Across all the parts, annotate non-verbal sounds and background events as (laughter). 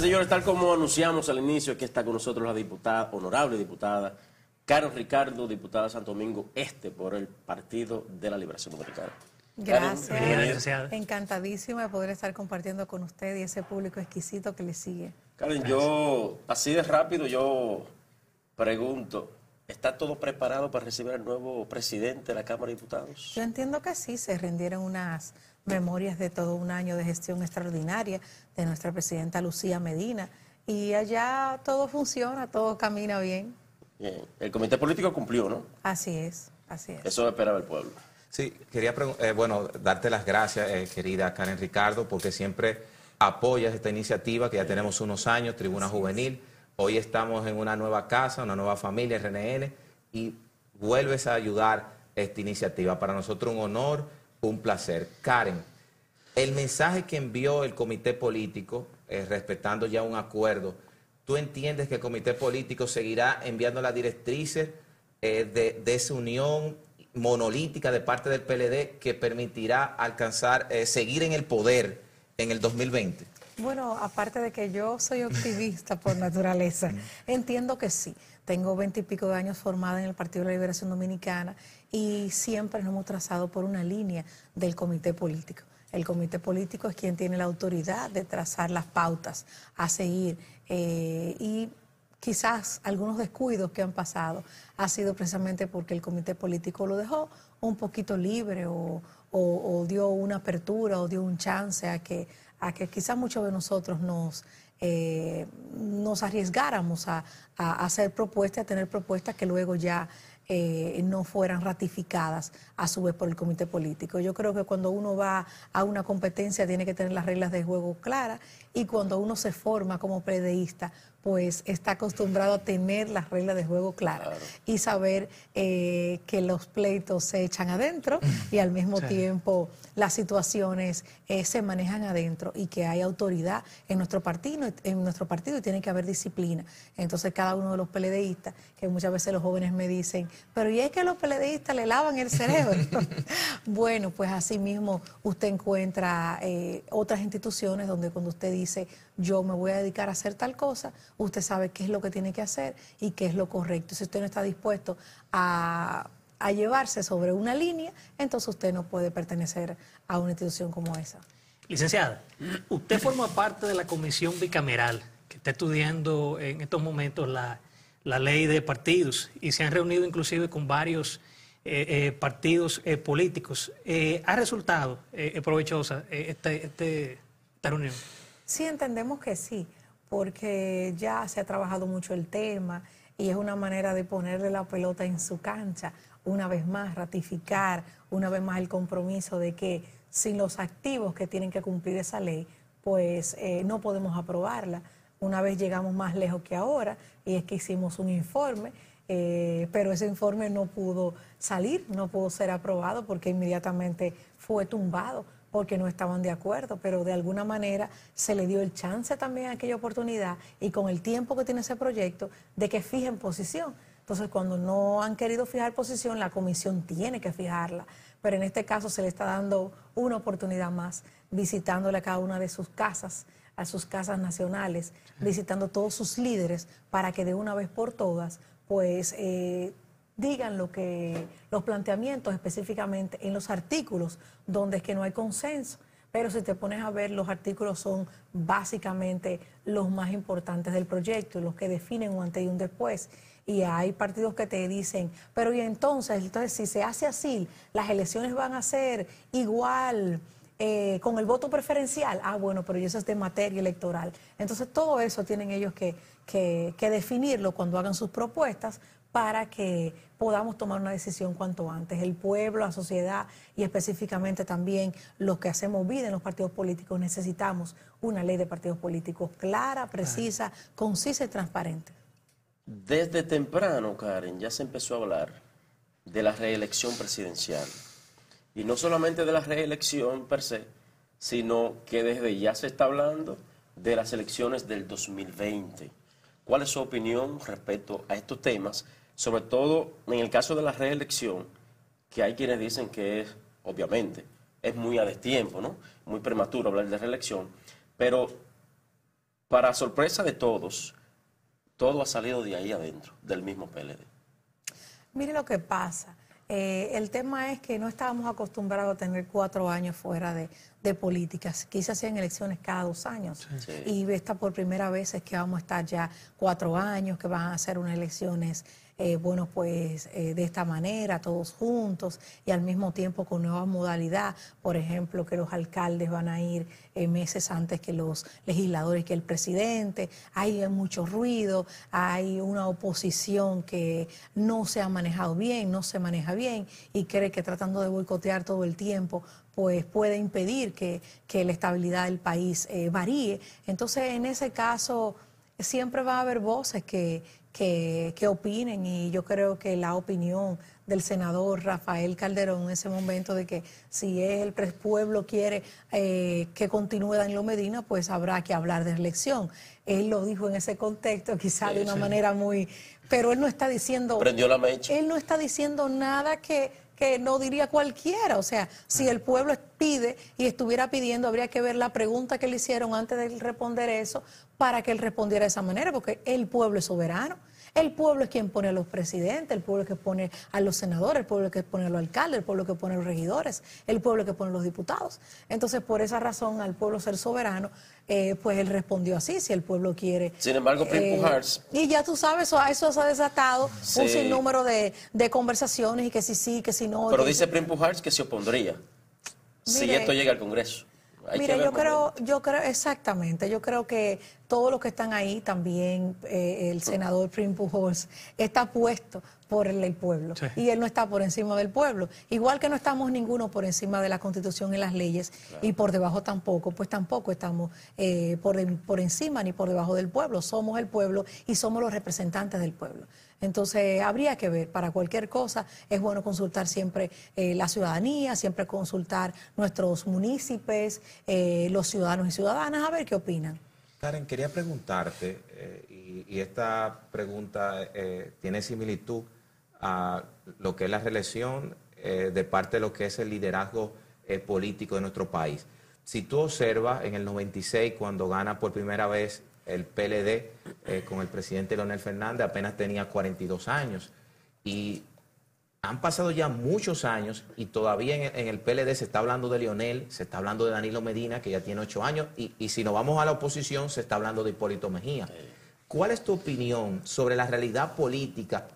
señores, tal como anunciamos al inicio, aquí está con nosotros la diputada, honorable diputada, Carlos Ricardo, diputada de Santo Domingo Este, por el Partido de la Liberación Dominicana. Gracias. Encantadísima de poder estar compartiendo con usted y ese público exquisito que le sigue. Karen, yo, así de rápido, yo pregunto, ¿Está todo preparado para recibir al nuevo presidente de la Cámara de Diputados? Yo entiendo que sí, se rindieron unas memorias de todo un año de gestión extraordinaria de nuestra presidenta Lucía Medina. Y allá todo funciona, todo camina bien. El comité político cumplió, ¿no? Así es, así es. Eso esperaba el pueblo. Sí, quería eh, bueno, darte las gracias, eh, querida Karen Ricardo, porque siempre apoyas esta iniciativa que ya tenemos unos años, Tribuna Juvenil. Hoy estamos en una nueva casa, una nueva familia, RNN, y vuelves a ayudar esta iniciativa. Para nosotros un honor un placer. Karen, el mensaje que envió el comité político, eh, respetando ya un acuerdo, ¿tú entiendes que el comité político seguirá enviando las directrices eh, de, esa unión monolítica de parte del PLD que permitirá alcanzar, eh, seguir en el poder en el 2020? Bueno, aparte de que yo soy activista por naturaleza, entiendo que sí. Tengo veintipico de años formada en el Partido de la Liberación Dominicana y siempre nos hemos trazado por una línea del comité político. El comité político es quien tiene la autoridad de trazar las pautas a seguir eh, y quizás algunos descuidos que han pasado ha sido precisamente porque el comité político lo dejó un poquito libre o, dio una apertura o dio un chance a que, a que quizás muchos de nosotros nos... Eh, nos arriesgáramos a, a hacer propuestas, a tener propuestas que luego ya eh, no fueran ratificadas a su vez por el comité político. Yo creo que cuando uno va a una competencia tiene que tener las reglas de juego claras y cuando uno se forma como PDIsta, pues está acostumbrado a tener las reglas de juego claras y saber eh, que los pleitos se echan adentro mm. y al mismo tiempo las situaciones eh, se manejan adentro y que hay autoridad en nuestro partido, en nuestro partido y tiene que haber disciplina. Entonces cada uno de los peledeístas, que muchas veces los jóvenes me dicen, pero y es que los peledeístas le lavan el cerebro. (laughs) (laughs) bueno, pues así mismo usted encuentra eh, otras instituciones donde cuando usted dice, yo me voy a dedicar a hacer tal cosa, usted sabe qué es lo que tiene que hacer y qué es lo correcto. Si usted no está dispuesto a, llevarse sobre una línea, entonces usted no puede pertenecer a una institución como esa. Licenciada, usted forma parte de la comisión bicameral que está estudiando en estos momentos la, ley de partidos y se han reunido inclusive con varios eh, eh, partidos eh, políticos. ¿Ha resultado provechosa este, este, esta reunión? Sí, entendemos que sí, porque ya se ha trabajado mucho el tema y es una manera de ponerle la pelota en su cancha, una vez más ratificar, una vez más el compromiso de que sin los activos que tienen que cumplir esa ley, pues eh, no podemos aprobarla. Una vez llegamos más lejos que ahora y es que hicimos un informe, eh, pero ese informe no pudo salir, no pudo ser aprobado porque inmediatamente fue tumbado porque no estaban de acuerdo, pero de alguna manera se le dio el chance también a aquella oportunidad y con el tiempo que tiene ese proyecto de que fijen posición. Entonces, cuando no han querido fijar posición, la comisión tiene que fijarla, pero en este caso se le está dando una oportunidad más, visitándole a cada una de sus casas, a sus casas nacionales, visitando visitando todos sus líderes para que de una vez por todas, pues... Eh, digan lo que los planteamientos específicamente en los artículos donde es que no hay consenso. Pero si te pones a ver, los artículos son básicamente los más importantes del proyecto, los que definen un antes y un después. Y hay partidos que te dicen, pero y entonces, entonces si se hace así, las elecciones van a ser igual, eh, con el voto preferencial. Ah, bueno, pero eso es de materia electoral. Entonces, todo eso tienen ellos que, definirlo cuando hagan sus propuestas, para que podamos tomar una decisión cuanto antes. El pueblo, la sociedad y específicamente también los que hacemos vida en los partidos políticos necesitamos una ley de partidos políticos clara, precisa, concisa y transparente. Desde temprano, Karen, ya se empezó a hablar de la reelección presidencial. Y no solamente de la reelección per se, sino que desde ya se está hablando de las elecciones del 2020. ¿Cuál es su opinión respecto a estos temas? sobre todo en el caso de la reelección, que hay quienes dicen que es, obviamente, es muy a destiempo, ¿no? Muy prematuro hablar de reelección, pero para sorpresa de todos, todo ha salido de ahí adentro, del mismo PLD. Mire lo que pasa. Eh, el tema es que no estábamos acostumbrados a tener cuatro años fuera de, políticas. Quizás sean elecciones cada dos años. Y esta por primera vez es que vamos a estar ya cuatro años, que van a ser unas elecciones eh, bueno, pues eh, de esta manera, todos juntos y al mismo tiempo con nueva modalidad, por ejemplo, que los alcaldes van a ir eh, meses antes que los legisladores, que el presidente, hay mucho ruido, hay una oposición que no se ha manejado bien, no se maneja bien y cree que tratando de boicotear todo el tiempo pues puede impedir que, que la estabilidad del país varíe. Entonces, en ese caso, siempre va a haber voces que, que, opinen y yo creo que la opinión del senador Rafael Calderón en ese momento de que si el pueblo quiere eh, que continúe Danilo Medina, pues habrá que hablar de elección. Él lo dijo en ese contexto, (laughs) quizá de una manera muy... Pero él no está diciendo... Prendió la mecha. Él no está diciendo nada que, que no diría cualquiera. O sea, si el pueblo pide y estuviera pidiendo, habría que ver la pregunta que le hicieron antes de responder eso, para que él respondiera de esa manera, porque el pueblo es soberano. El pueblo es quien pone a los presidentes, el pueblo es quien pone a los senadores, el pueblo es quien pone a los alcaldes, el pueblo es quien pone a los regidores, el pueblo es quien pone a los diputados. Entonces, por esa razón, al pueblo ser soberano, eh, pues él respondió así, si el pueblo quiere. Sin embargo, eh, Y ya tú sabes, eso, eso se ha desatado un sinnúmero de, conversaciones y que si sí, que si no. Pero dice Prim que se opondría si esto llega al Congreso. mira, yo creo, yo creo, exactamente, yo creo que todos los que están ahí, también eh, el senador Prim Pujols, está puesto por el pueblo y él no está por encima del pueblo. Igual que no estamos ninguno por encima de la Constitución y las leyes y por debajo tampoco, pues tampoco estamos eh, por, por encima ni por debajo del pueblo. Somos el pueblo y somos los representantes del pueblo. Entonces, habría que ver, para cualquier cosa es bueno consultar siempre eh, la ciudadanía, siempre consultar nuestros municipios, los ciudadanos y ciudadanas, a ver qué opinan. Karen, quería preguntarte, eh, y, esta pregunta eh, tiene similitud a lo que es la relación eh, de parte de lo que es el liderazgo político de nuestro país. Si tú observas, en el 96, cuando gana por primera vez el PLD con el presidente Leonel Fernández, apenas tenía 42 años. Y han pasado ya muchos años y todavía en, el PLD se está hablando de Lionel, se está hablando de Danilo Medina, que ya tiene ocho años, y, si nos vamos a la oposición, se está hablando de Hipólito Mejía. ¿Cuál es tu opinión sobre la realidad política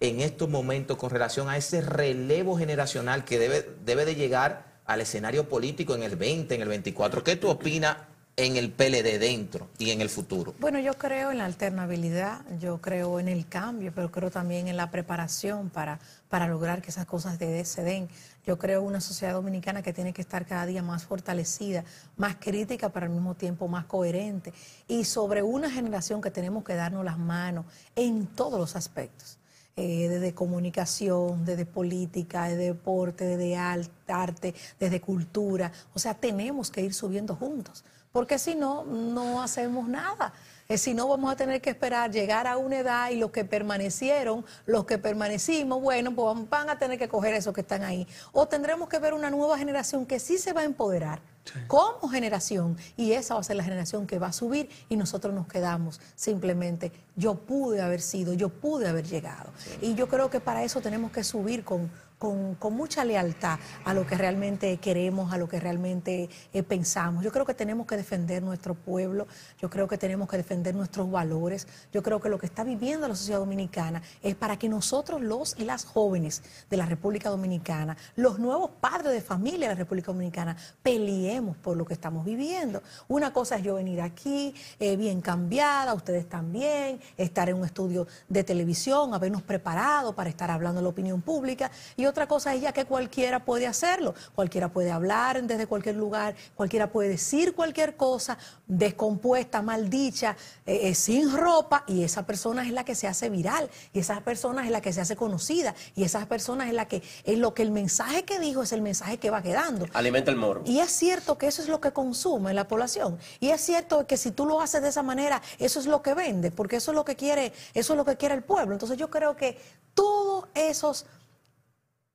en estos momentos con relación a ese relevo generacional que debe, debe de llegar al escenario político en el 20, en el 24? ¿Qué tú opinas en el PLD dentro y en el futuro? Bueno, yo creo en la alternabilidad, yo creo en el cambio, pero creo también en la preparación para, para lograr que esas cosas se den. Yo creo en una sociedad dominicana que tiene que estar cada día más fortalecida, más crítica, pero al mismo tiempo más coherente. Y sobre una generación que tenemos que darnos las manos en todos los aspectos. Eh, desde comunicación, desde política, desde deporte, desde arte, desde cultura. O sea, tenemos que ir subiendo juntos porque si no, no hacemos nada. Eh, si no, vamos a tener que esperar llegar a una edad y los que permanecieron, los que permanecimos, bueno, pues van a tener que coger esos que están ahí. O tendremos que ver una nueva generación que sí se va a empoderar como generación y esa va a ser la generación que va a subir y nosotros nos quedamos simplemente, yo pude haber sido, yo pude haber llegado. Y yo creo que para eso tenemos que subir con con, mucha lealtad a lo que realmente queremos, a lo que realmente eh, pensamos. Yo creo que tenemos que defender nuestro pueblo, yo creo que tenemos que defender nuestros valores, yo creo que lo que está viviendo la sociedad dominicana es para que nosotros, los y las jóvenes de la República Dominicana, los nuevos padres de familia de la República Dominicana, peleemos por lo que estamos viviendo. Una cosa es yo venir aquí eh, bien cambiada, ustedes también, estar en un estudio de televisión, habernos preparado para estar hablando a la opinión pública. Y otra cosa es ya que cualquiera puede hacerlo. Cualquiera puede hablar desde cualquier lugar, cualquiera puede decir cualquier cosa descompuesta, maldicha, eh, eh, sin ropa, y esa persona es la que se hace viral, y esa persona es la que se hace conocida, y esa persona es la que es lo que el mensaje que dijo es el mensaje que va quedando. Alimenta el morbo. Y es cierto que eso es lo que consume la población. Y es cierto que si tú lo haces de esa manera, eso es lo que vende, porque eso es lo que quiere, eso es lo que quiere el pueblo. Entonces yo creo que todos esos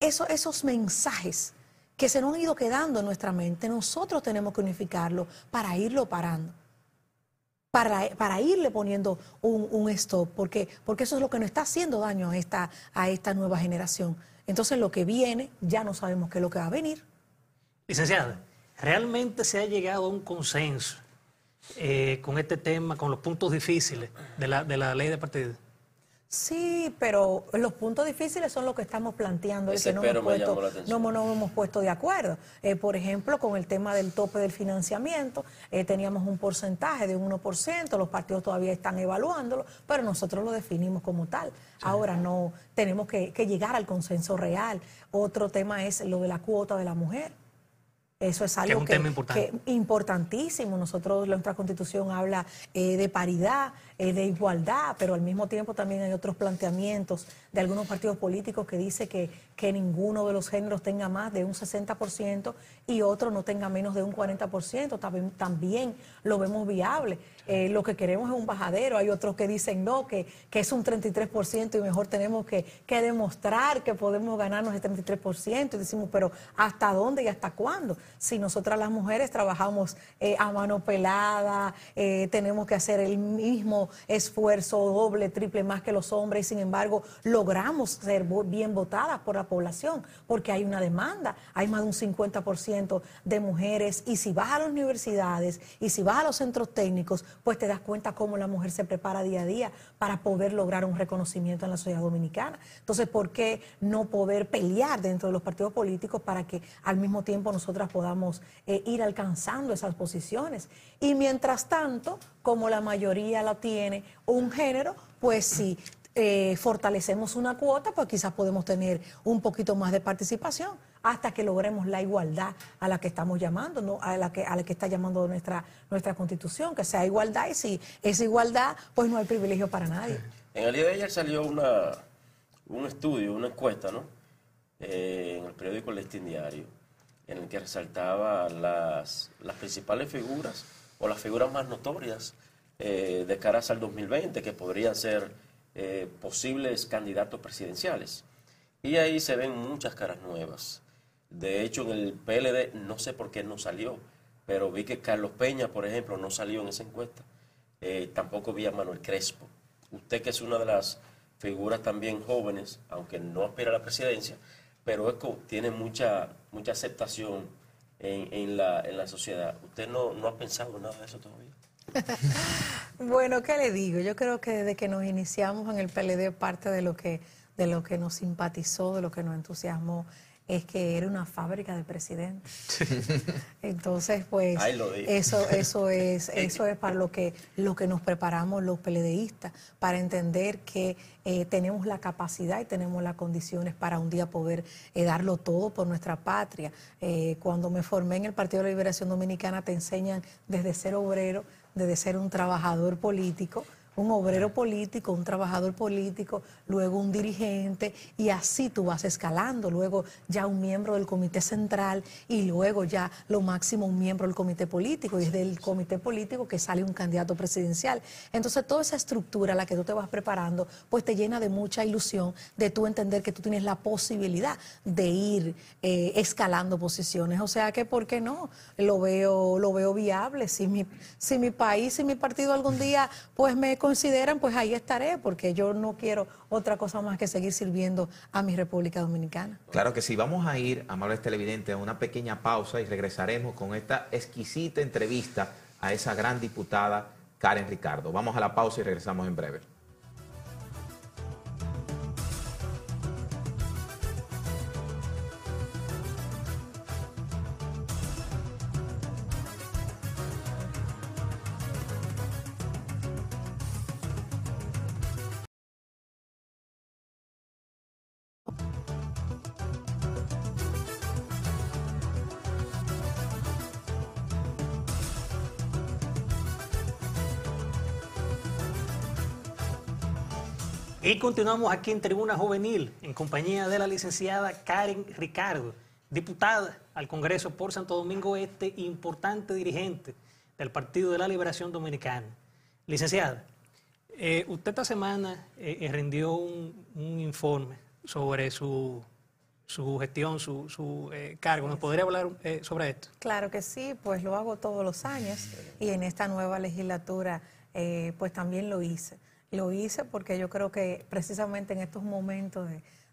esos mensajes que se nos han ido quedando en nuestra mente, nosotros tenemos que unificarlo para irlo parando. Para, para, irle poniendo un, stop, porque, porque eso es lo que nos está haciendo daño a esta, a esta nueva generación. Entonces lo que viene, ya no sabemos qué es lo que va a venir. Licenciada, realmente se ha llegado a un consenso eh, con este tema, con los puntos difíciles de la, de la ley de partidos? Sí, pero los puntos difíciles son los que estamos planteando Ese y que no hemos, puesto, hemos, puesto, de acuerdo. Eh, por ejemplo, con el tema del tope del financiamiento, eh, teníamos un porcentaje de 1%, los partidos todavía están evaluándolo, pero nosotros lo definimos como tal. Ahora no tenemos que, llegar al consenso real. Otro tema es lo de la cuota de la mujer. Eso es algo que, es importantísimo. Nosotros, nuestra constitución habla eh, de paridad, eh, de igualdad, pero al mismo tiempo también hay otros planteamientos de algunos partidos políticos que dice que, ninguno de los géneros tenga más de un 60% y otro no tenga menos de un 40%. También, lo vemos viable. Eh, lo que queremos es un bajadero. Hay otros que dicen no, que, es un 33% y mejor tenemos que, demostrar que podemos ganarnos el 33%. Y decimos, pero ¿hasta dónde y hasta cuándo? Si nosotras las mujeres trabajamos eh, a mano pelada, tenemos que hacer el mismo esfuerzo doble, triple más que los hombres y sin embargo logramos ser bien votadas por la población porque hay una demanda, hay más de un 50% de mujeres y si vas a las universidades y si vas a los centros técnicos, pues te das cuenta cómo la mujer se prepara día a día para poder lograr un reconocimiento en la sociedad dominicana. Entonces, ¿por qué no poder pelear dentro de los partidos políticos para que al mismo tiempo nosotras podamos eh, ir alcanzando esas posiciones? Y mientras tanto, como la mayoría latina tiene un género, pues si eh, fortalecemos una cuota, pues quizás podemos tener un poquito más de participación hasta que logremos la igualdad a la que estamos llamando, a, la que, a la que está llamando nuestra, nuestra constitución, que sea igualdad y si es igualdad, pues no hay privilegio para nadie. En el día de ayer salió una, un estudio, una encuesta, ¿no? Eh, en el periódico Listín Diario, en el que resaltaba las, las principales figuras o las figuras más notorias eh, de cara al 2020 que podrían ser eh, posibles candidatos presidenciales. Y ahí se ven muchas caras nuevas. De hecho, en el PLD no sé por qué no salió, pero vi que Carlos Peña, por ejemplo, no salió en esa encuesta. Eh, tampoco vi a Manuel Crespo. Usted que es una de las figuras también jóvenes, aunque no aspira a la presidencia, pero tiene mucha, mucha aceptación en, la, en la sociedad. ¿Usted no, no ha pensado nada de eso todavía? (laughs) bueno, ¿qué le digo? Yo creo que desde que nos iniciamos en el PLD, parte de lo que, de lo que nos simpatizó, de lo que nos entusiasmó, es que era una fábrica de presidentes. (laughs) Entonces, pues, eso, eso es, (laughs) eso es para lo que, lo que nos preparamos los PLDistas para entender que eh, tenemos la capacidad y tenemos las condiciones para un día poder eh, darlo todo por nuestra patria. Eh, cuando me formé en el Partido de la Liberación Dominicana, te enseñan desde ser obrero de ser un trabajador político un obrero político, un trabajador político, luego un dirigente y así tú vas escalando, luego ya un miembro del comité central y luego ya lo máximo un miembro del comité político y es del comité político que sale un candidato presidencial. Entonces toda esa estructura a la que tú te vas preparando pues te llena de mucha ilusión de tú entender que tú tienes la posibilidad de ir eh, escalando posiciones. O sea que, ¿por qué no? Lo veo, lo veo viable. Si mi, si mi país, si mi partido algún día pues me consideran, pues ahí estaré, porque yo no quiero otra cosa más que seguir sirviendo a mi República Dominicana. Claro que sí, vamos a ir, amables televidentes, a una pequeña pausa y regresaremos con esta exquisita entrevista a esa gran diputada Karen Ricardo. Vamos a la pausa y regresamos en breve. continuamos aquí en Tribuna Juvenil, en compañía de la licenciada Karen Ricardo, diputada al Congreso por Santo Domingo Este, importante dirigente del Partido de la Liberación Dominicana. Licenciada, eh, usted esta semana eh, eh, rindió un, informe sobre su, gestión, su, cargo. ¿Nos podría hablar sobre esto? Claro que sí, pues lo hago todos los años y en esta nueva legislatura pues también lo hice. Lo hice porque yo creo que precisamente en estos momentos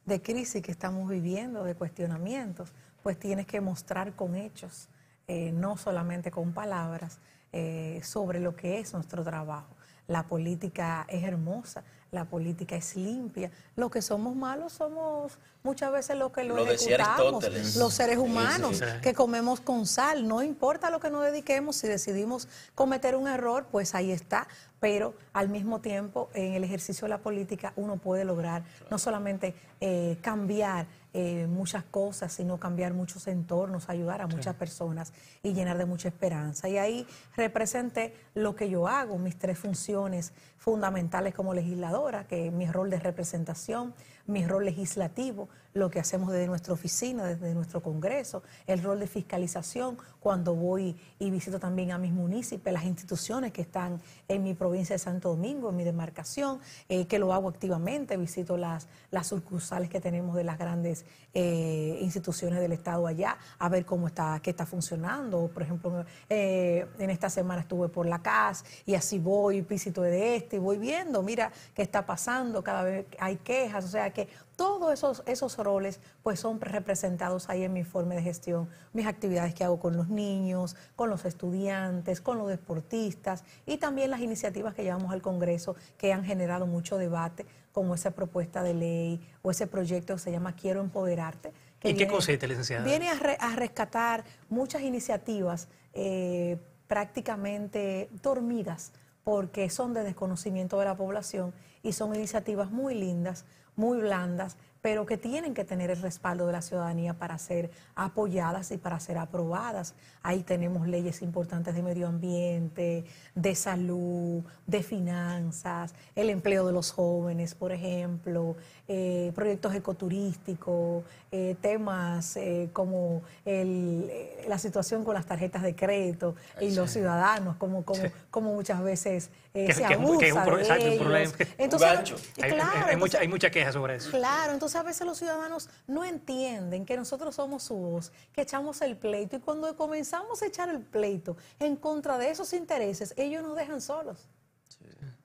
de, crisis que estamos viviendo, de cuestionamientos, pues tienes que mostrar con hechos, eh, no solamente con palabras, eh, sobre lo que es nuestro trabajo la política es hermosa, la política es limpia. Los que somos malos somos muchas veces los que lo, ejecutamos, los seres humanos que comemos con sal. No importa lo que nos dediquemos, si decidimos cometer un error, pues ahí está. Pero al mismo tiempo, en el ejercicio de la política, uno puede lograr no solamente eh, cambiar eh, muchas cosas, sino cambiar muchos entornos, ayudar a muchas personas y llenar de mucha esperanza. Y ahí representé lo que yo hago, mis tres funciones fundamentales como legisladora, que es mi rol de representación, mi rol legislativo, lo que hacemos desde nuestra oficina, desde nuestro Congreso, el rol de fiscalización cuando voy y visito también a mis municipios, las instituciones que están en mi provincia de Santo Domingo, en mi demarcación, eh, que lo hago activamente, visito las, las sucursales que tenemos de las grandes eh, instituciones del Estado allá, a ver cómo está, qué está funcionando. Por ejemplo, eh, en esta semana estuve por la CAS y así voy, visito de este, voy viendo, mira qué está pasando, cada vez hay quejas, o sea, que todos esos, esos roles pues son representados ahí en mi informe de gestión, mis actividades que hago con los niños, con los estudiantes, con los deportistas y también las iniciativas que llevamos al Congreso que han generado mucho debate, como esa propuesta de ley o ese proyecto que se llama Quiero Empoderarte. ¿Y qué consiste, licenciada? Viene a, rescatar muchas iniciativas eh, prácticamente dormidas porque son de desconocimiento de la población y son iniciativas muy lindas muy blandas, pero que tienen que tener el respaldo de la ciudadanía para ser apoyadas y para ser aprobadas. Ahí tenemos leyes importantes de medio ambiente, de salud, de finanzas, el empleo de los jóvenes, por ejemplo, eh, proyectos ecoturísticos, eh, temas eh, como la situación con las tarjetas de crédito y los ciudadanos, como, como, muchas veces se abusan de ellos. hay, hay, mucha queja sobre eso. Claro, entonces a veces los ciudadanos no entienden que nosotros somos su voz, que echamos el pleito y cuando comenzamos a echar el pleito en contra de esos intereses, ellos nos dejan solos.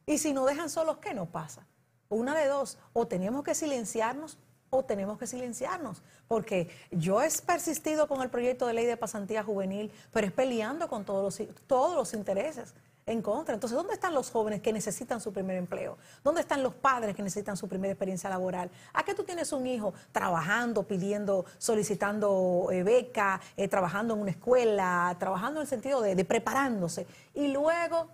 Y si nos dejan solos, ¿qué nos pasa? una de dos, o tenemos que silenciarnos o tenemos que silenciarnos, porque yo he persistido con el proyecto de ley de pasantía juvenil, pero es peleando con todos los, todos los intereses en contra. Entonces, ¿dónde están los jóvenes que necesitan su primer empleo? ¿Dónde están los padres que necesitan su primera experiencia laboral? ¿A qué tú tienes un hijo trabajando, pidiendo, solicitando eh, beca, eh, trabajando en una escuela, trabajando en el sentido de preparándose? Y luego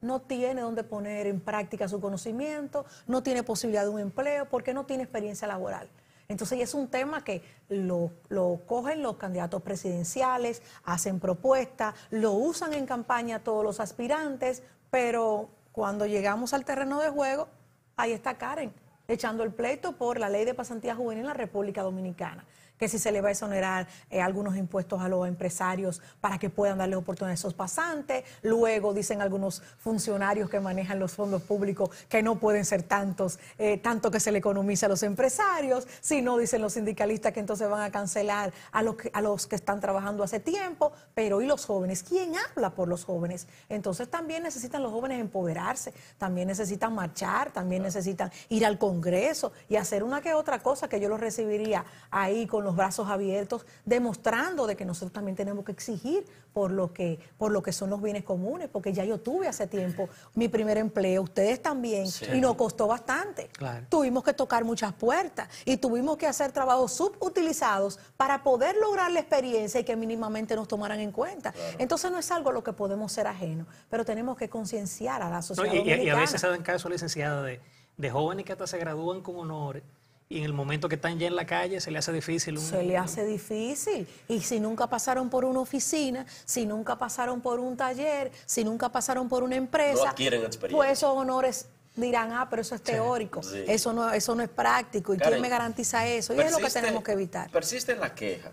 no tiene dónde poner en práctica su conocimiento, no tiene posibilidad de un empleo, porque no tiene experiencia laboral. Entonces, es un tema que lo, lo, cogen los candidatos presidenciales, hacen propuestas, lo usan en campaña todos los aspirantes, pero cuando llegamos al terreno de juego, ahí está Karen, echando el pleito por la ley de pasantía juvenil en la República Dominicana que si se le va a exonerar eh, algunos impuestos a los empresarios para que puedan darles oportunidad a esos pasantes. Luego dicen algunos funcionarios que manejan los fondos públicos que no pueden ser tantos, eh, tanto que se le economiza a los empresarios. Si no, dicen los sindicalistas que entonces van a cancelar a los que, a los que están trabajando hace tiempo. Pero ¿y los jóvenes? ¿Quién habla por los jóvenes? Entonces también necesitan los jóvenes empoderarse, también necesitan marchar, también necesitan ir al Congreso y hacer una que otra cosa que yo los recibiría ahí con los los brazos abiertos, demostrando de que nosotros también tenemos que exigir por lo que, por lo que son los bienes comunes, porque ya yo tuve hace tiempo mi primer empleo, ustedes también, y nos costó bastante. Tuvimos que tocar muchas puertas y tuvimos que hacer trabajos subutilizados para poder lograr la experiencia y que mínimamente nos tomaran en cuenta. Entonces no es algo a lo que podemos ser ajenos, pero tenemos que concienciar a la sociedad. y, a veces se dan casos, licenciada, de, de jóvenes que hasta se gradúan con honores y en el momento que están ya en la calle se le hace difícil. se le hace difícil. Y si nunca pasaron por una oficina, si nunca pasaron por un taller, si nunca pasaron por una empresa, no pues esos honores dirán, ah, pero eso es teórico, eso, no, eso no es práctico. ¿Y quién me garantiza eso? Y es lo que tenemos que evitar. Persiste la queja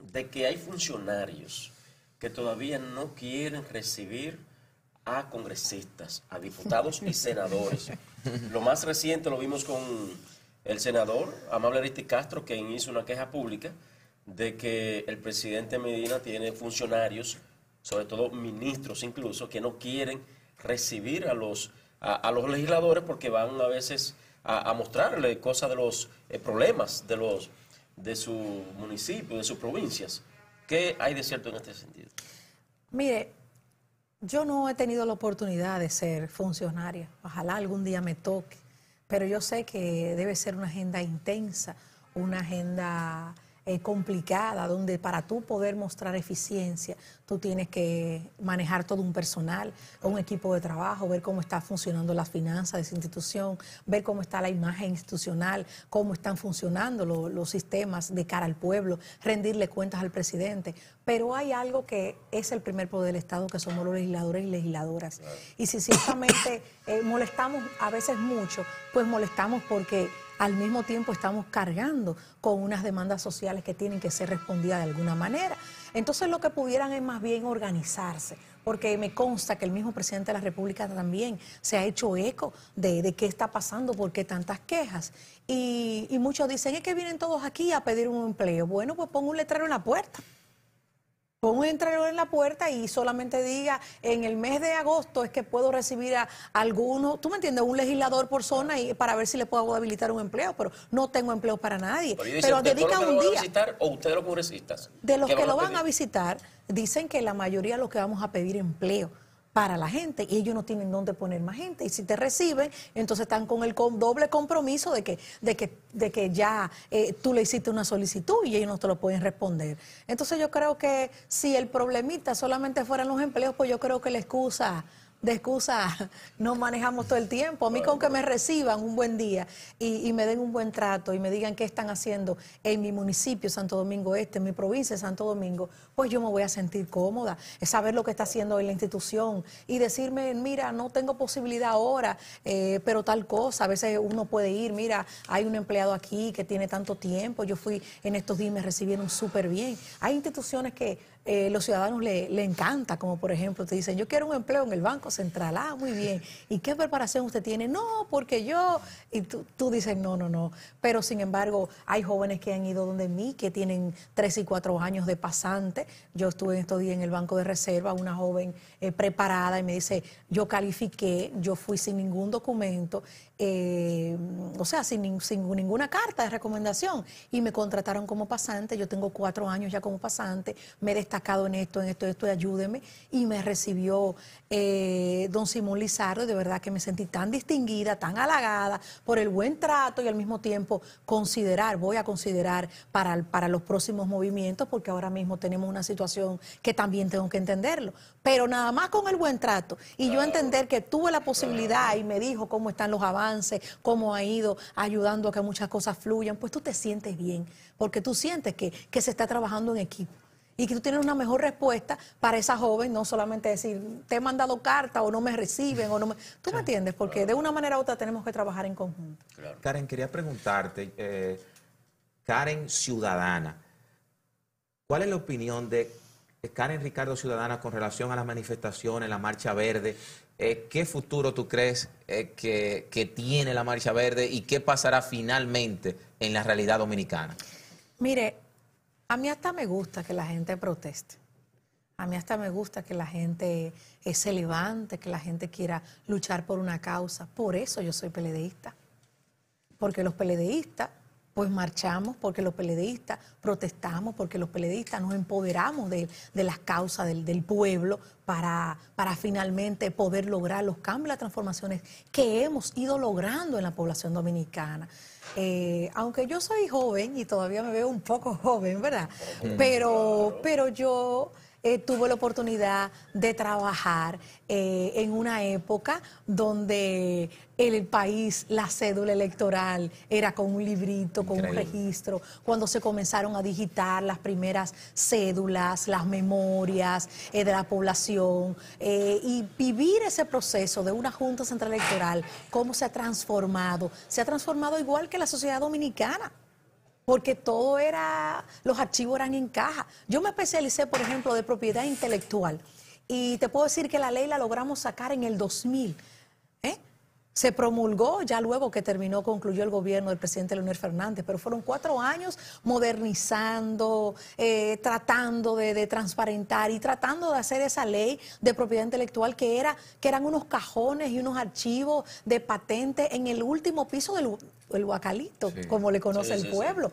de que hay funcionarios que todavía no quieren recibir a congresistas, a diputados y senadores. (laughs) Lo más reciente lo vimos con el senador Amable Aristi Castro, quien hizo una queja pública de que el presidente Medina tiene funcionarios, sobre todo ministros incluso, que no quieren recibir a los, a, los legisladores porque van a veces a, mostrarle cosas de los eh, problemas de, los, de su municipio, de sus provincias. ¿Qué hay de cierto en este sentido? Mire, yo no he tenido la oportunidad de ser funcionaria. Ojalá algún día me toque. Pero yo sé que debe ser una agenda intensa, una agenda eh, complicada, donde para tú poder mostrar eficiencia, tú tienes que manejar todo un personal, un equipo de trabajo, ver cómo está funcionando la finanza de esa institución, ver cómo está la imagen institucional, cómo están funcionando los sistemas de cara al pueblo, rendirle cuentas al presidente. Pero hay algo que es el primer poder del Estado, que somos los legisladores y legisladoras. Y si ciertamente eh, molestamos a veces mucho, pues molestamos porque al mismo tiempo estamos cargando con unas demandas sociales que tienen que ser respondidas de alguna manera. Entonces lo que pudieran es más bien organizarse, porque me consta que el mismo presidente de la República también se ha hecho eco de, qué está pasando, por qué tantas quejas. Y, muchos dicen, es que vienen todos aquí a pedir un empleo. Bueno, pues pongo un letrero en la puerta. Con un entrenador en la puerta y solamente diga, en el mes de agosto es que puedo recibir a alguno, tú me entiendes, un legislador por zona y para ver si le puedo habilitar un empleo, pero no tengo empleo para nadie. Pero, dedica un día. Visitar, ¿O ustedes los De los que, lo van a, visitar, dicen que la mayoría los que vamos a pedir empleo para la gente y ellos no tienen dónde poner más gente. Y si te reciben, entonces están con el doble compromiso de que, de que, de que ya eh, tú le hiciste una solicitud y ellos no te lo pueden responder. Entonces yo creo que si el problemita solamente fueran los empleos, pues yo creo que la excusa de excusa (laughs) no manejamos todo el tiempo. A mí con que me reciban un buen día y, me den un buen trato y me digan qué están haciendo en mi municipio, Santo Domingo Este, en mi provincia, Santo Domingo, pues yo me voy a sentir cómoda. saber lo que está haciendo en la institución y decirme, mira, no tengo posibilidad ahora, eh, pero tal cosa. A veces uno puede ir, mira, hay un empleado aquí que tiene tanto tiempo. Yo fui en estos días y me recibieron súper bien. Hay instituciones que eh, los ciudadanos le, le encanta, como por ejemplo te dicen, yo quiero un empleo en el banco central. Ah, muy bien. ¿Y qué preparación usted tiene? No, porque yo... Y tú, tú dices, no, no, no. Pero sin embargo, hay jóvenes que han ido donde mí, que tienen tres y cuatro años de pasante. Yo estuve en estos días en el Banco de Reserva, una joven eh, preparada y me dice, yo califiqué, yo fui sin ningún documento, eh, o sea, sin, ninguna carta de recomendación y me contrataron como pasante, yo tengo cuatro años ya como pasante, me he destacado en esto, en esto, en esto, ayúdeme y me recibió... Eh, eh, don Simón Lizardo, de verdad que me sentí tan distinguida, tan halagada por el buen trato y al mismo tiempo considerar, voy a considerar para, para los próximos movimientos, porque ahora mismo tenemos una situación que también tengo que entenderlo, pero nada más con el buen trato y yo entender que tuve la posibilidad y me dijo cómo están los avances, cómo ha ido ayudando a que muchas cosas fluyan, pues tú te sientes bien, porque tú sientes que, que se está trabajando en equipo y que tú tienes una mejor respuesta para esa joven, no solamente decir, te he mandado carta o no me reciben o no me... ¿Tú me entiendes? Porque de una manera u otra tenemos que trabajar en conjunto. Karen, quería preguntarte, eh, Karen Ciudadana, ¿cuál es la opinión de Karen Ricardo Ciudadana con relación a las manifestaciones, la Marcha Verde? Eh, ¿Qué futuro tú crees eh, que, que tiene la Marcha Verde y qué pasará finalmente en la realidad dominicana? Mire, a mí hasta me gusta que la gente proteste. A mí hasta me gusta que la gente eh, se levante, que la gente quiera luchar por una causa. Por eso yo soy peledeísta. Porque los peledeístas pues marchamos porque los peledeístas, protestamos porque los peledeístas nos empoderamos de, las causas del, pueblo para, para, finalmente poder lograr los cambios, las transformaciones que hemos ido logrando en la población dominicana. Eh, aunque yo soy joven y todavía me veo un poco joven, ¿verdad? Pero, pero yo eh, tuve tuvo la oportunidad de trabajar eh, en una época donde el país, la cédula electoral era con un librito, con un registro, cuando se comenzaron a digitar las primeras cédulas, las memorias eh, de la población, y vivir ese proceso de una Junta Central Electoral, cómo se ha transformado, se ha transformado igual que la sociedad dominicana porque todo era, los archivos eran en caja. Yo me especialicé, por ejemplo, de propiedad intelectual y te puedo decir que la ley la logramos sacar en el 2000. ¿eh? se promulgó ya luego que terminó, concluyó el gobierno del presidente Leonel Fernández, pero fueron cuatro años modernizando, eh, tratando de, transparentar y tratando de hacer esa ley de propiedad intelectual que, era, que eran unos cajones y unos archivos de patentes en el último piso del el como le conoce el pueblo.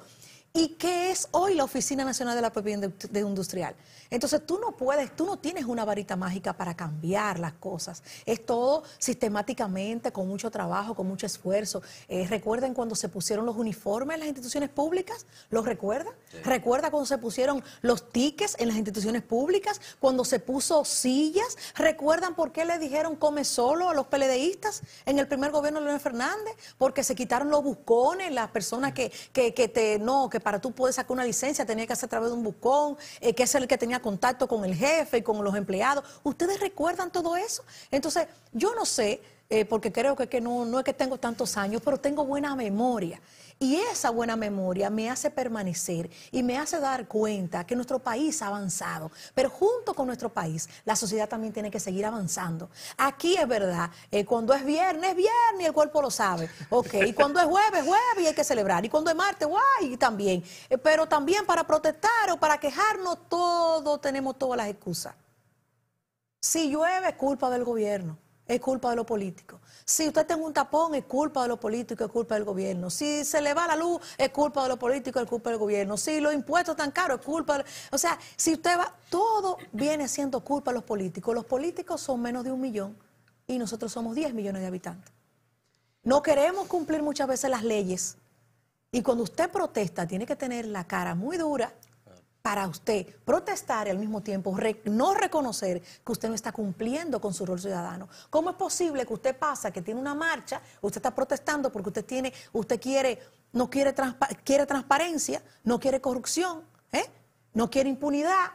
¿Y qué es hoy la Oficina Nacional de la Propiedad Industrial? Entonces tú no puedes, tú no tienes una varita mágica para cambiar las cosas. Es todo sistemáticamente, con mucho trabajo, con mucho esfuerzo. Eh, ¿Recuerdan cuando se pusieron los uniformes en las instituciones públicas? ¿Los recuerda? ¿Recuerda cuando se pusieron los tickets en las instituciones públicas? ¿Cuando se puso sillas? ¿Recuerdan por qué le dijeron come solo a los PLDistas en el primer gobierno de Leonel Fernández? Porque se quitaron los buscones, las personas que, que, que te... No, que para tú poder sacar una licencia tenía que hacer a través de un bucón, eh, que es el que tenía contacto con el jefe y con los empleados. ¿Ustedes recuerdan todo eso? Entonces, yo no sé, eh, porque creo que, no, no es que tengo tantos años, pero tengo buena memoria. Y esa buena memoria me hace permanecer y me hace dar cuenta que nuestro país ha avanzado. Pero junto con nuestro país, la sociedad también tiene que seguir avanzando. Aquí es verdad, eh, cuando es viernes, es viernes, el cuerpo lo sabe. Ok, y cuando es jueves, jueves y hay que celebrar. Y cuando es martes, guay, también. Eh, pero también para protestar o para quejarnos, todos tenemos todas las excusas. Si llueve, es culpa del gobierno, es culpa de los políticos. Si usted tiene un tapón, es culpa de los políticos, es culpa del gobierno. Si se le va la luz, es culpa de los políticos, es culpa del gobierno. Si los impuestos están caros, es culpa. O sea, si usted va, todo viene siendo culpa de los políticos. Los políticos son menos de un millón y nosotros somos 10 millones de habitantes. No queremos cumplir muchas veces las leyes. Y cuando usted protesta, tiene que tener la cara muy dura para usted protestar y al mismo tiempo no reconocer que usted no está cumpliendo con su rol ciudadano. ¿Cómo es posible que usted pasa, que tiene una marcha, usted está protestando porque usted tiene, usted quiere, no quiere, transparencia, no quiere corrupción, ¿eh? no quiere impunidad,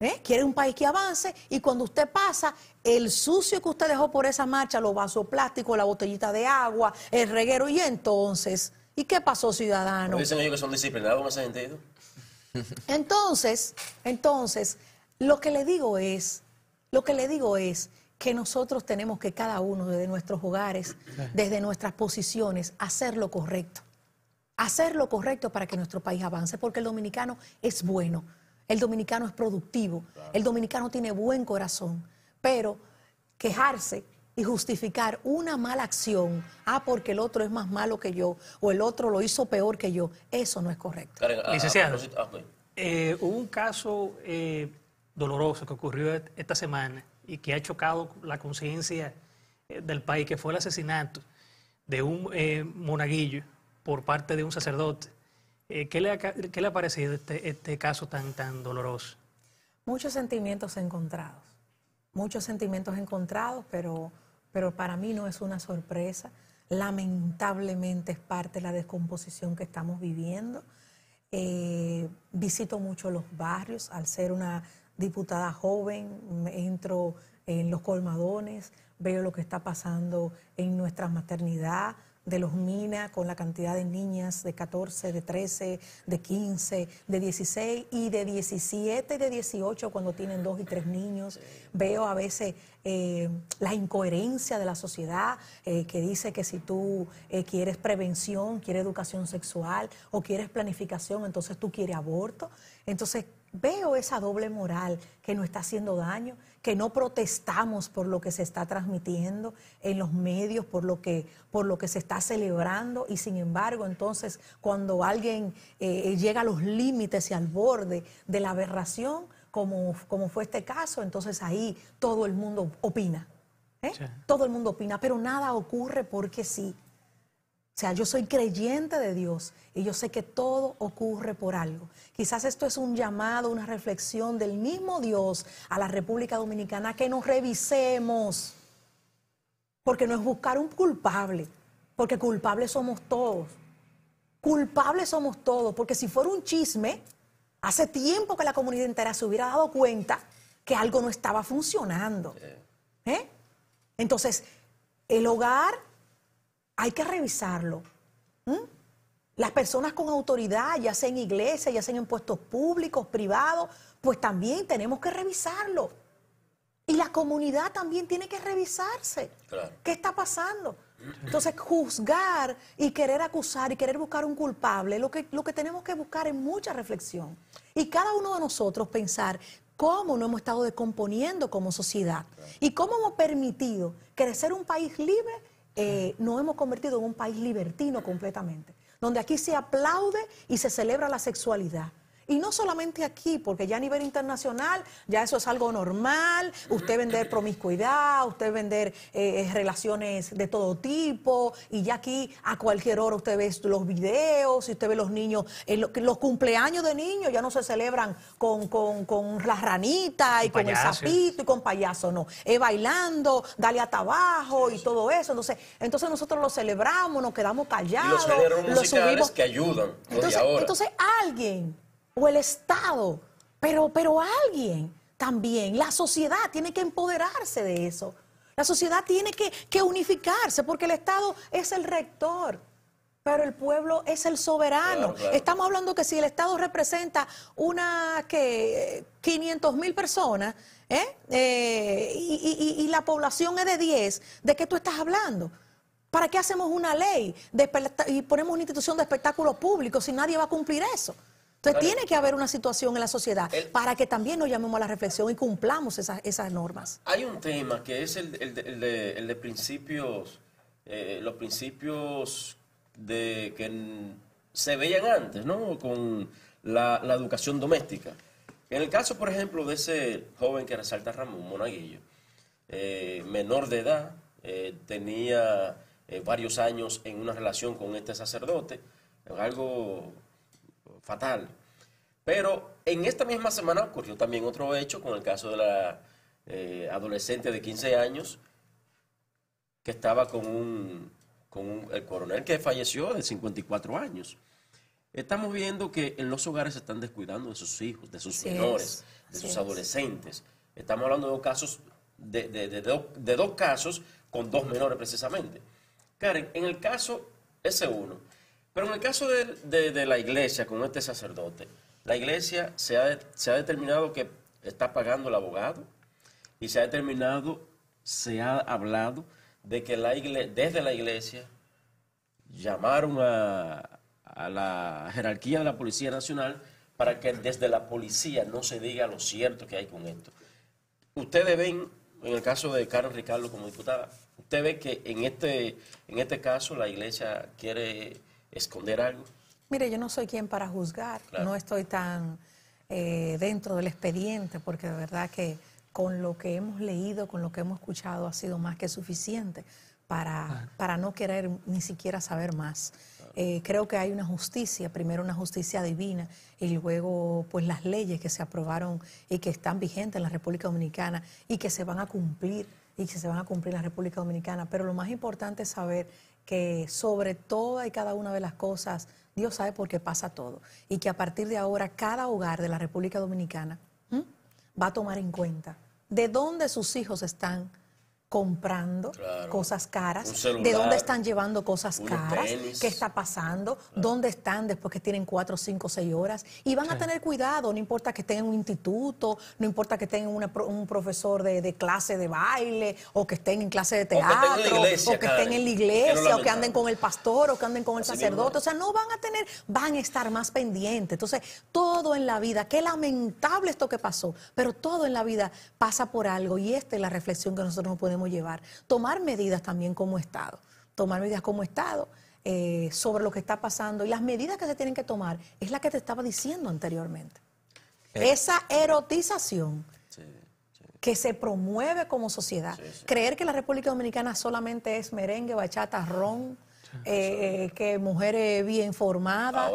¿eh? quiere un país que avance y cuando usted pasa, el sucio que usted dejó por esa marcha, los vasos plásticos, la botellita de agua, el reguero y entonces... ¿Y qué pasó, ciudadano? Dicen ellos que son disciplinados en ese sentido. Entonces, entonces, lo que le digo es, lo que le digo es que nosotros tenemos que cada uno desde nuestros hogares, desde nuestras posiciones, hacer lo correcto. Hacer lo correcto para que nuestro país avance, porque el dominicano es bueno, el dominicano es productivo, el dominicano tiene buen corazón, pero quejarse y justificar una mala acción, ah, porque el otro es más malo que yo o el otro lo hizo peor que yo, eso no es correcto. Ah, Licenciado, ah, pues, ah, pues. Eh, hubo un caso eh, doloroso que ocurrió e-, esta semana y que ha chocado la conciencia eh, del país, que fue el asesinato de un monaguillo por parte de un sacerdote. ¿qué, le ha, qué le ha parecido este, este caso tan, tan doloroso? Muchos sentimientos encontrados, muchos sentimientos encontrados, pero pero para mí no es una sorpresa. Lamentablemente es parte de la descomposición que estamos viviendo. Eh, visito mucho los barrios, al ser una diputada joven, entro en los colmadones, veo lo que está pasando en nuestra maternidad, de los minas con la cantidad de niñas de 14, de 13, de 15, de 16 y de 17 y de 18 cuando tienen dos y tres niños. Veo a veces eh, la incoherencia de la sociedad eh, que dice que si tú eh, quieres prevención, quieres educación sexual o quieres planificación, entonces tú quieres aborto. Entonces, veo esa doble moral que nos está haciendo daño, que no protestamos por lo que se está transmitiendo en los medios, por lo que, por lo que se está celebrando, y sin embargo, entonces, cuando alguien eh, llega a los límites y al borde de la aberración, como, fue este caso, entonces ahí todo el mundo opina. ¿eh? Todo el mundo opina, pero nada ocurre porque sí. O sea, yo soy creyente de Dios y yo sé que todo ocurre por algo. Quizás esto es un llamado, una reflexión del mismo Dios a la República Dominicana que nos revisemos. Porque no es buscar un culpable, porque culpables somos todos. Culpables somos todos, porque si fuera un chisme, hace tiempo que la comunidad entera se hubiera dado cuenta que algo no estaba funcionando. ¿Eh? Entonces, el hogar hay que revisarlo. ¿Mm? Las personas con autoridad, ya sea en iglesias, ya sea en puestos públicos, privados, pues también tenemos que revisarlo. Y la comunidad también tiene que revisarse. ¿Qué está pasando? Mm. Entonces, juzgar y querer acusar y querer buscar un culpable, lo que, lo que tenemos que buscar es mucha reflexión. Y cada uno de nosotros pensar cómo no hemos estado descomponiendo como sociedad y cómo hemos permitido crecer un país libre eh, nos hemos convertido en un país libertino completamente, donde aquí se aplaude y se celebra la sexualidad. Y no solamente aquí, porque ya a nivel internacional ya eso es algo normal, usted vender promiscuidad, usted vender eh, eh, relaciones de todo tipo, y ya aquí a cualquier hora usted ve los videos, y usted ve los niños, eh, los, cumpleaños de niños ya no se celebran con, con, con las ranitas y con, el sapito y con payaso, no. Es bailando, dale a abajo y todo eso. Entonces, entonces nosotros lo celebramos, nos quedamos callados. los que ayudan. Entonces, entonces alguien o el Estado, pero, pero alguien también, la sociedad tiene que empoderarse de eso. La sociedad tiene que, que unificarse porque el Estado es el rector pero el pueblo es el soberano. Estamos hablando que si el Estado representa una que 500 mil personas ¿eh? eh y, la población es de 10, ¿de qué tú estás hablando? ¿Para qué hacemos una ley y ponemos una institución de espectáculo público si nadie va a cumplir eso? Entonces tiene que haber una situación en la sociedad para que también nos llamemos a la reflexión y cumplamos esas, normas. Hay un tema que es el, de, principios, eh, los principios de que se veían antes, ¿no? Con la, educación doméstica. En el caso, por ejemplo, de ese joven que resalta Ramón Monaguillo, eh, menor de edad, eh, tenía varios años en una relación con este sacerdote, algo fatal. Pero en esta misma semana ocurrió también otro hecho con el caso de la eh, adolescente de 15 años que estaba con un, con un, el coronel que falleció de 54 años. Estamos viendo que en los hogares se están descuidando de sus hijos, de sus menores, de sus adolescentes. Estamos hablando de dos casos, de, de, dos casos con dos menores precisamente. Karen, en el caso ese uno. Pero en el caso de, la iglesia con este sacerdote, la iglesia se ha, determinado que está pagando el abogado y se ha determinado, se ha hablado de que la desde la iglesia llamaron a, la jerarquía de la Policía Nacional para que desde la policía no se diga lo cierto que hay con esto. Ustedes ven, en el caso de Carlos Ricardo como diputada, usted ve que en este, en este caso la iglesia quiere esconder algo? Mire, yo no soy quien para juzgar, no estoy tan eh, dentro del expediente, porque de verdad que con lo que hemos leído, con lo que hemos escuchado, ha sido más que suficiente para, no querer ni siquiera saber más. Eh, creo que hay una justicia, primero una justicia divina y luego pues las leyes que se aprobaron y que están vigentes en la República Dominicana y que se van a cumplir y que se van a cumplir en la República Dominicana. Pero lo más importante es saber que sobre toda y cada una de las cosas, Dios sabe por qué pasa todo. Y que a partir de ahora cada hogar de la República Dominicana va a tomar en cuenta de dónde sus hijos están comprando cosas caras, de dónde están llevando cosas caras, qué está pasando, dónde están después que tienen cuatro, cinco, seis horas. Y van a tener cuidado, no importa que estén en un instituto, no importa que estén en un profesor de, clase de baile, o que estén en clase de teatro, o que, estén en la iglesia, o que anden con el pastor, o que anden con el sacerdote. O sea, no van a tener, van a estar más pendientes. Entonces, todo en la vida, qué lamentable esto que pasó, pero todo en la vida pasa por algo y esta es la reflexión que nosotros nos podemos llevar. Tomar medidas también como Estado, tomar medidas como Estado eh, sobre lo que está pasando y las medidas que se tienen que tomar es la que te estaba diciendo anteriormente. Eh. Esa erotización que se promueve como sociedad. Creer que la República Dominicana solamente es merengue, bachata, ron, eh, que mujeres bien formadas.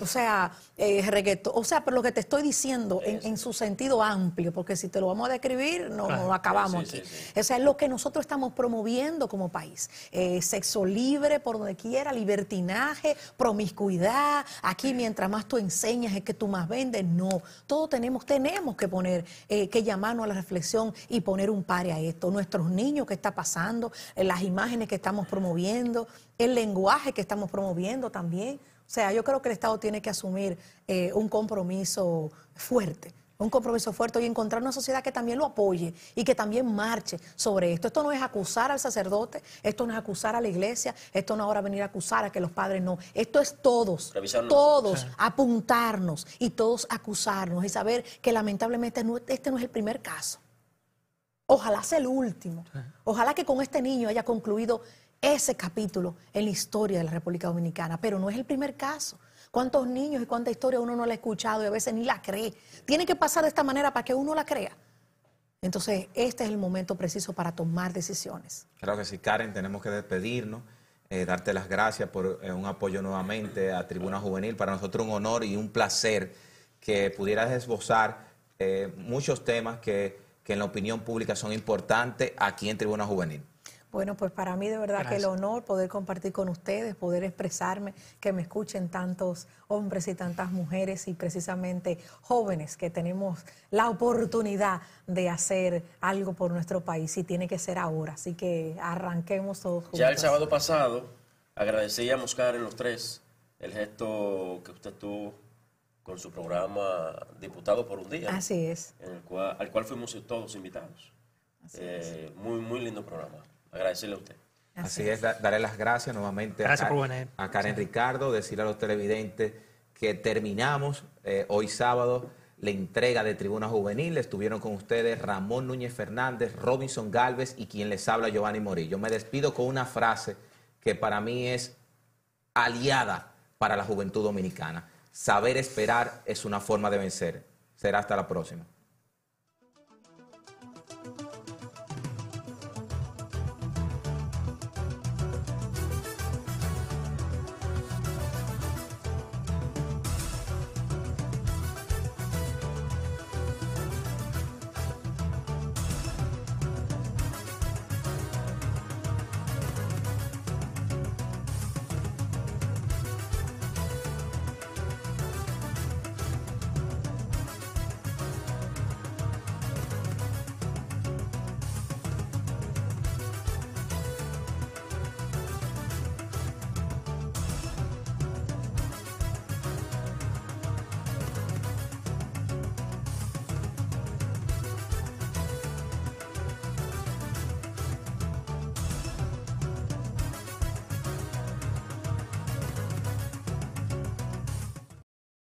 o sea, eh, reggaetón. O sea, pero lo que te estoy diciendo en, su sentido amplio, porque si te lo vamos a describir, no, acabamos aquí. O sea, es lo que nosotros estamos promoviendo como país. Eh, sexo libre por donde quiera, libertinaje, promiscuidad. Aquí mientras más tú enseñas es que tú más vendes. No, todos tenemos, tenemos que poner, eh, que llamarnos a la reflexión y poner un par a esto. Nuestros niños, que está pasando? Eh, las imágenes que estamos promoviendo, el lenguaje que estamos promoviendo también. O sea, yo creo que el Estado tiene que asumir eh, un compromiso fuerte un compromiso fuerte y encontrar una sociedad que también lo apoye y que también marche sobre esto. Esto no es acusar al sacerdote, esto no es acusar a la iglesia, esto no es ahora venir a acusar a que los padres no. Esto es todos, todos apuntarnos y todos acusarnos y saber que lamentablemente este no es el primer caso. Ojalá sea el último. Ojalá que con este niño haya concluido ese capítulo en la historia de la República Dominicana, pero no es el primer caso. ¿Cuántos niños y cuánta historia uno no la ha escuchado y a veces ni la cree? Tiene que pasar de esta manera para que uno la crea. Entonces, este es el momento preciso para tomar decisiones. Claro que sí, Karen, tenemos que despedirnos, eh, darte las gracias por eh, un apoyo nuevamente a Tribuna Juvenil. Para nosotros un honor y un placer que pudieras esbozar eh, muchos temas que, que en la opinión pública son importantes aquí en Tribuna Juvenil. Bueno, pues para mí de verdad que el honor poder compartir con ustedes, poder expresarme, que me escuchen tantos hombres y tantas mujeres y precisamente jóvenes que tenemos la oportunidad de hacer algo por nuestro país y tiene que ser ahora. Así que arranquemos todos juntos. Ya el sábado pasado agradecíamos, Karen, los tres, el gesto que usted tuvo con su programa Diputado por un Día. Así es. al cual fuimos todos invitados. Eh, muy, muy lindo programa. Agradecerle a usted. Así, es, daré las gracias nuevamente a, Karen, Ricardo, decirle a los televidentes que terminamos eh, hoy sábado la entrega de Tribuna Juvenil. Estuvieron con ustedes Ramón Núñez Fernández, Robinson Galvez y quien les habla Giovanni Morillo. Me despido con una frase que para mí es aliada para la juventud dominicana. Saber esperar es una forma de vencer. Será hasta la próxima.